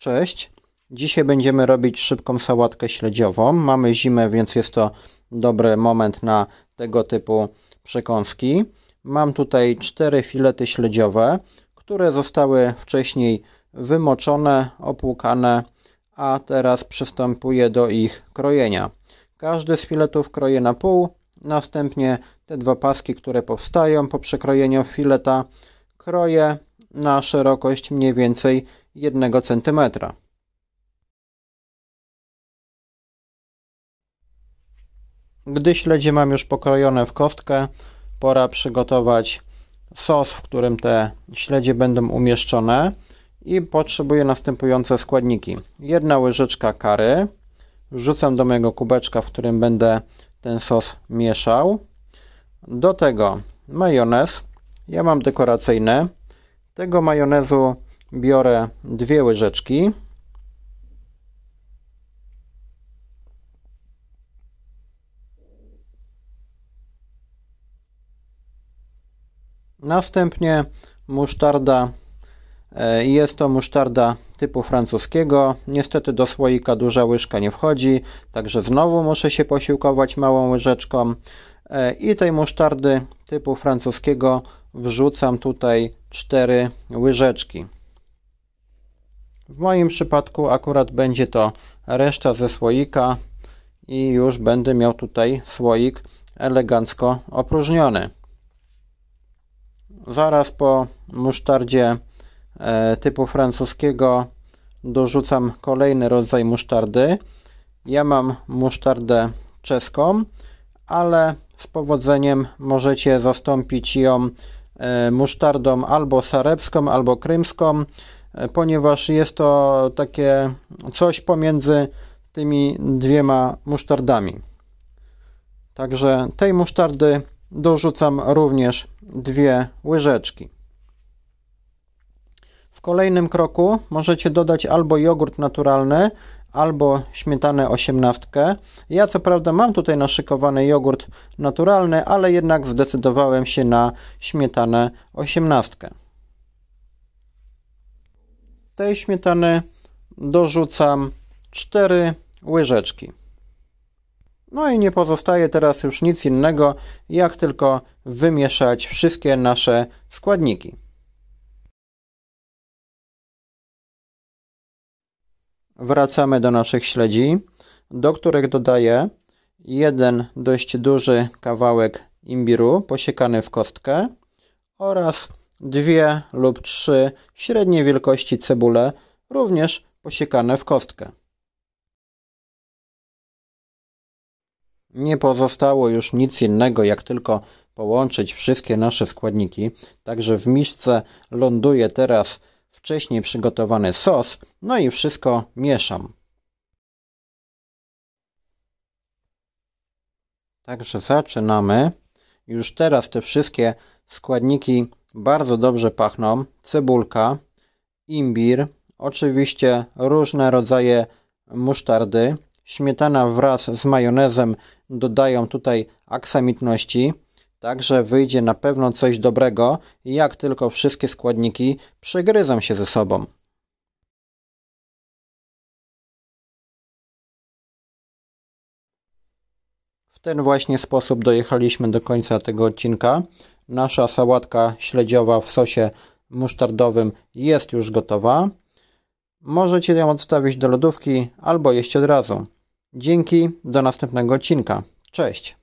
Cześć! Dzisiaj będziemy robić szybką sałatkę śledziową. Mamy zimę, więc jest to dobry moment na tego typu przekąski. Mam tutaj cztery filety śledziowe, które zostały wcześniej wymoczone, opłukane, a teraz przystępuję do ich krojenia. Każdy z filetów kroję na pół, następnie te dwa paski, które powstają po przekrojeniu fileta, kroję na szerokość mniej więcej jednego centymetra. Gdy śledzie mam już pokrojone w kostkę, pora przygotować sos, w którym te śledzie będą umieszczone i potrzebuję następujące składniki. Jedna łyżeczka kary, wrzucam do mojego kubeczka, w którym będę ten sos mieszał. Do tego majonez, ja mam dekoracyjny. Tego majonezu biorę dwie łyżeczki. Następnie musztarda, e, jest to musztarda typu francuskiego. Niestety do słoika duża łyżka nie wchodzi, także znowu muszę się posiłkować małą łyżeczką. E, I tej musztardy typu francuskiego wrzucam tutaj 4 łyżeczki. W moim przypadku akurat będzie to reszta ze słoika i już będę miał tutaj słoik elegancko opróżniony. Zaraz po musztardzie e, typu francuskiego dorzucam kolejny rodzaj musztardy. Ja mam musztardę czeską, ale z powodzeniem możecie zastąpić ją e, musztardą albo sarebską, albo krymską. E, ponieważ jest to takie coś pomiędzy tymi dwiema musztardami. Także tej musztardy dorzucam również dwie łyżeczki. W kolejnym kroku możecie dodać albo jogurt naturalny, albo śmietanę osiemnastkę. Ja co prawda mam tutaj naszykowany jogurt naturalny, ale jednak zdecydowałem się na śmietanę osiemnastkę tej śmietany dorzucam 4 łyżeczki. No i nie pozostaje teraz już nic innego, jak tylko wymieszać wszystkie nasze składniki. Wracamy do naszych śledzi, do których dodaję jeden dość duży kawałek imbiru posiekany w kostkę oraz dwie lub trzy średniej wielkości cebule, również posiekane w kostkę. Nie pozostało już nic innego, jak tylko połączyć wszystkie nasze składniki. Także w miszce ląduje teraz wcześniej przygotowany sos, no i wszystko mieszam. Także zaczynamy. Już teraz te wszystkie składniki bardzo dobrze pachną cebulka, imbir, oczywiście różne rodzaje musztardy. Śmietana wraz z majonezem dodają tutaj aksamitności, także wyjdzie na pewno coś dobrego, jak tylko wszystkie składniki przygryzą się ze sobą. W ten właśnie sposób dojechaliśmy do końca tego odcinka. Nasza sałatka śledziowa w sosie musztardowym jest już gotowa. Możecie ją odstawić do lodówki albo jeść od razu. Dzięki, do następnego odcinka. Cześć!